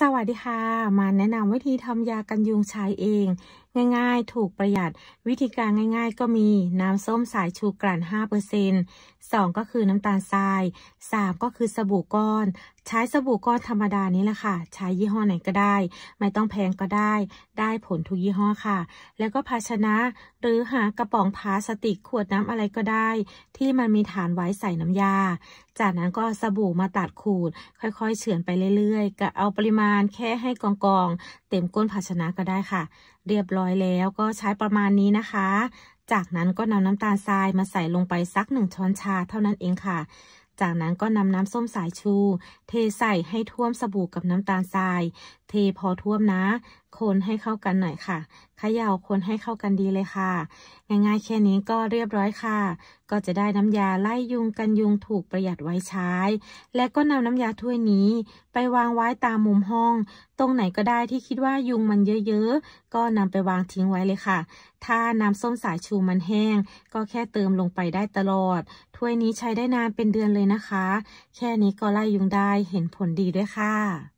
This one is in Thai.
สวัสดีค่ะ มาแนะนำวิธีทำยากันยุงชายเองง่าย ๆ ถูกประหยัดวิธีการง่าย ๆ ก็มีน้ำส้มสายชูกลั่น5% 2ก็คือน้ำตาลทราย 3 ก็คือสบู่ก้อน ใช้สบู่ก้อนธรรมดานี้แหละค่ะ ใช้ยี่ห้อไหนก็ได้ ไม่ต้องแพงก็ได้ ได้ผลทุกยี่ห้อค่ะ แล้วก็ภาชนะหรือหากระป๋องพลาสติก ขวดน้ำอะไรก็ได้ ที่มันมีฐานไว้ใส่น้ำยา จากนั้นก็สบู่มาตัดขูด ค่อยๆเฉือนไปเรื่อย ๆ ก็เอาปริมาณแค่ให้กองๆเต็มก้นภาชนะก็ได้ค่ะ เรียบร้อยอยแล้วก็ใช้ประมาณนี้นะคะ จากนั้นก็นำน้ำตาลทรายมาใส่ลงไปสักหนึ่งช้อนชาเท่านั้นเองค่ะ จากนั้นก็นำน้ำส้มสายชู เทใส่ให้ท่วมสบู่กับน้ำตาลทราย เทพอท่วมนะ คนให้เข้ากันหน่อยค่ะขย่าคนให้เข้ากันดีเลยค่ะ ง่ายๆแค่นี้ก็เรียบร้อยค่ะก็จะได้น้ำยาไล่ยุงกันยุงถูกประหยัดไว้ใช้ และก็นำน้ำยาถ้วยนี้ ไปวางไว้ตามมุมห้อง ตรงไหนก็ได้ที่คิดว่ายุงมันเยอะ ๆ ก็นำไปวางทิ้งไว้เลยค่ะ ถ้าน้ำส้มสายชูมันแห้ง ก็แค่เติมลงไปได้ตลอด ถ้วยนี้ใช้ได้นานเป็นเดือนเลยนะคะ แค่นี้ก็ไล่ยุงได้เห็นผลดีด้วยค่ะ